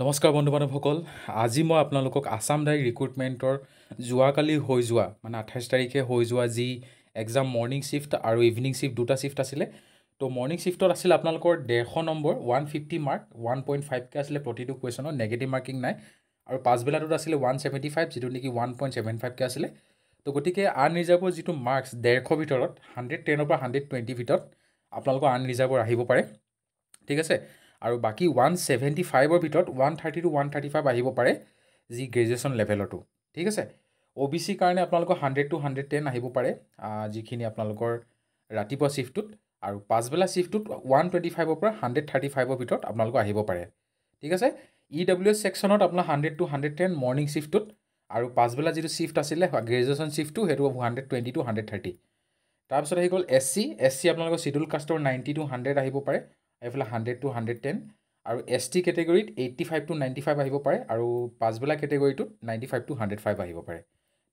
নমস্কাৰ বন্ধু বান্ধৱসকল আজি মই আপোনালোকক আছাম ডাইৰী ৰিক্ৰুইটমেণ্টৰ যোৱাকালি হৈ যোৱা মানে আঠাইছ তাৰিখে হৈ যোৱা যি এক্সাম মৰ্ণিং শ্বিফ্ট আৰু ইভিনিং শ্বিফ্ট দুটা শ্বিফ্ট আছিলে ত' মৰ্ণিং শ্বিফ্টত আছিলে আপোনালোকৰ ডেৰশ number one fifty mark one point ফাইভকৈ আছিলে প্ৰতিটো কুৱেশ্যনত নেগেটিভ মাৰ্কিং নাই আৰু পাছবেলাটোত আছিলে ওৱান ছেভেণ্টি ফাইভ যিটো নেকি ওৱান পইণ্ট ছেভেন ফাইভকৈ আছিলে তো গতিকে আন ৰিজাৰ্ভৰ যিটো মাৰ্কছ ডেৰশ ভিতৰত হাণ্ড্ৰেড টেনৰ পৰা হাণ্ড্ৰেড টুৱেণ্টি ভিতৰত আপোনালোকৰ আন ৰিজাৰ্ভৰ আহিব পাৰে ঠিক আছে আৰু বাকী ওৱান ছেভেণ্টি ফাইভৰ ভিতৰত one thirty to one thirty five আহিব পাৰে যি গ্ৰেজুৱেশ্যন লেভেলতো ঠিক আছে অ' বি চিৰ কাৰণে আপোনালোকৰ হাণ্ড্ৰেড টু হাণ্ড্ৰেড টেন আহিব পাৰে যিখিনি আপোনালোকৰ ৰাতিপুৱা শ্বিফ্টটোত আৰু পাছবেলা শ্বিফ্টটোত ওৱান টুৱেণ্টি ফাইভৰ পৰা হাণ্ড্ৰেড থাৰ্টি ফাইভৰ ভিতৰত আপোনালোকৰ আহিব পাৰে ঠিক আছে ই ডাব্লিউ এছ ছেকশ্যনত আপোনাৰ hundred to hundred ten morning শ্বিফ্টটোত আৰু পাছবেলা যিটো শ্বিফ্ট আছিলে গ্ৰেজুৱেশ্যন শ্বিফ্টটো সেইটো hundred twenty to hundred thirty তাৰপিছত আহি গ'ল এছ চি এছ চি আপোনালোকৰ চিডুল কাষ্টৰ নাইণ্টি টু হাণ্ড্ৰেড আহিব পাৰে এইফালে হাণ্ড্ৰেড টু হাণ্ড্ৰেড টেন আৰু এছ টি কেটেগৰীত eighty five to ninety five আহিব পাৰে আৰু পাছবেলা কেটেগৰীটোত ninety five to hundred five আহিব পাৰে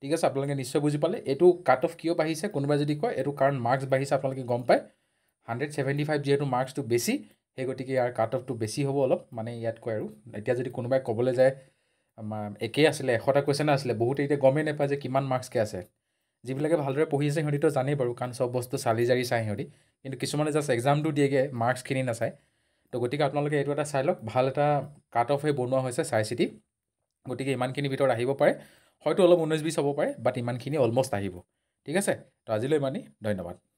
ঠিক আছে আপোনালোকে নিশ্চয় বুজি পালে এইটো কাট অফ কিয় বাঢ়িছে কোনোবাই যদি কয় এইটো কাৰণ মাৰ্কছ বাঢ়িছে আপোনালোকে গম পায় হাণ্ড্ৰেড ছেভেণ্টি ফাইভ যিহেতু মাৰ্কছটো বেছি সেই গতিকে ইয়াৰ কাট অফটো বেছি হ'ব অলপ মানে ইয়াত কয় আৰু এতিয়া যদি কোনোবাই ক'বলৈ যায় আমাৰ একেই আছিলে এশটা কুৱেশ্যনে আছিলে বহুতে এতিয়া গমেই নাপায় যে কিমান মাৰ্কছকৈ আছে যিবিলাকে ভালদৰে পঢ়ি আছে সিহঁতিতো জানেই বাৰু কাৰণ চব বস্তু চালি জাৰি চাই সিহঁতি কিন্তু কিছুমানে জাষ্ট এক্সামটো দিয়েগৈ মাৰ্কছখিনি নাচায় তো গতিকে আপোনালোকে এইটো এটা চাই লওক ভাল এটা কাট অফ হৈ বনোৱা হৈছে চাই চিতি গতিকে ইমানখিনিৰ ভিতৰত আহিব পাৰে হয়তো অলপ ঊনৈছ বিছ হ'ব পাৰে বাট ইমানখিনি অলমষ্ট আহিব ঠিক আছে তো আজিলৈ ইমানেই ধন্যবাদ